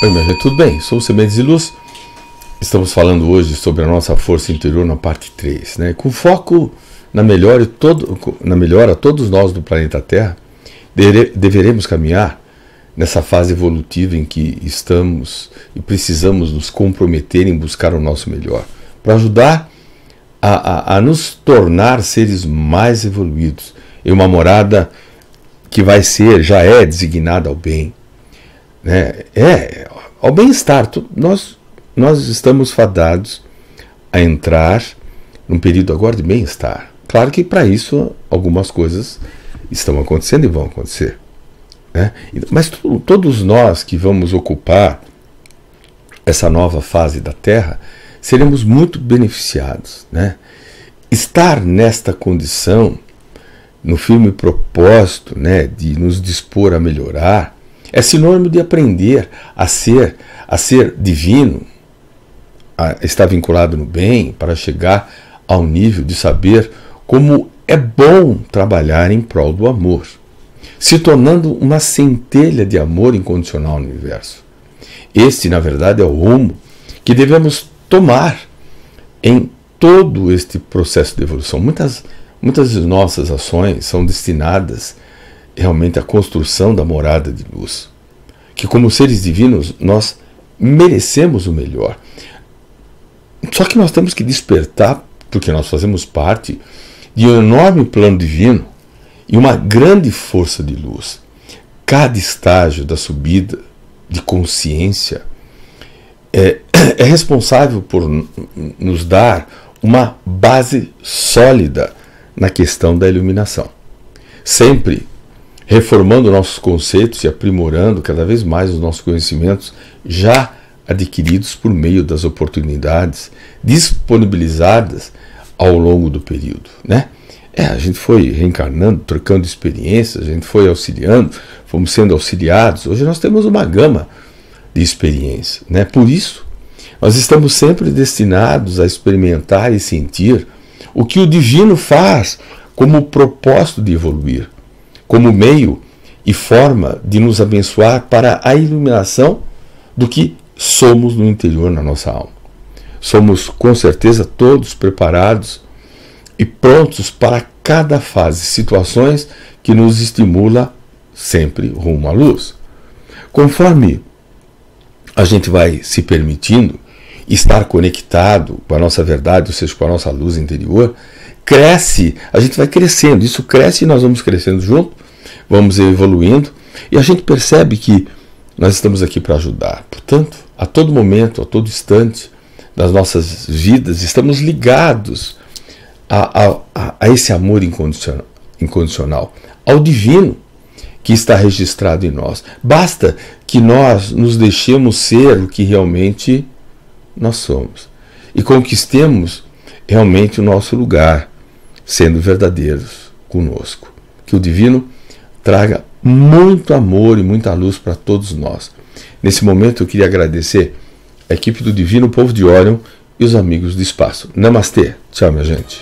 Oi, meu gente, tudo bem? Sou o Sementes de Luz. Estamos falando hoje sobre a nossa força interior na parte 3, né? Com foco na melhora, todo, na melhora todos nós do planeta Terra deveremos caminhar nessa fase evolutiva em que estamos e precisamos nos comprometer em buscar o nosso melhor para ajudar a, a, a nos tornar seres mais evoluídos em uma morada que vai ser, já é designada ao bem. Né? É, ao bem-estar. Nós, nós estamos fadados a entrar num período agora de bem-estar. Claro que para isso algumas coisas estão acontecendo e vão acontecer. Né? Mas todos nós que vamos ocupar essa nova fase da Terra seremos muito beneficiados. Né? Estar nesta condição, no firme propósito né, de nos dispor a melhorar, é sinônimo de aprender a ser, a ser divino, a estar vinculado no bem para chegar ao nível de saber como é bom trabalhar em prol do amor, se tornando uma centelha de amor incondicional no universo. Este, na verdade, é o rumo que devemos tomar em todo este processo de evolução. Muitas, muitas de nossas ações são destinadas realmente a construção da morada de luz. Que, como seres divinos, nós merecemos o melhor. Só que nós temos que despertar, porque nós fazemos parte de um enorme plano divino e uma grande força de luz. Cada estágio da subida de consciência é, é responsável por nos dar uma base sólida na questão da iluminação. Sempre reformando nossos conceitos e aprimorando cada vez mais os nossos conhecimentos já adquiridos por meio das oportunidades disponibilizadas ao longo do período, né? É, a gente foi reencarnando, trocando experiências, a gente foi auxiliando, fomos sendo auxiliados. Hoje nós temos uma gama de experiências, né? Por isso, nós estamos sempre destinados a experimentar e sentir o que o divino faz como propósito de evoluir como meio e forma de nos abençoar para a iluminação do que somos no interior na nossa alma. Somos com certeza todos preparados e prontos para cada fase, situações que nos estimula sempre rumo à luz. Conforme a gente vai se permitindo estar conectado com a nossa verdade, ou seja, com a nossa luz interior, cresce, a gente vai crescendo, isso cresce e nós vamos crescendo junto, vamos evoluindo e a gente percebe que nós estamos aqui para ajudar. Portanto, a todo momento, a todo instante das nossas vidas, estamos ligados a, a, a esse amor incondicional, incondicional, ao divino que está registrado em nós. Basta que nós nos deixemos ser o que realmente nós somos e conquistemos realmente o nosso lugar sendo verdadeiros conosco. Que o Divino traga muito amor e muita luz para todos nós. Nesse momento eu queria agradecer a equipe do Divino Povo de Orion e os amigos do espaço. Namastê. Tchau, minha gente.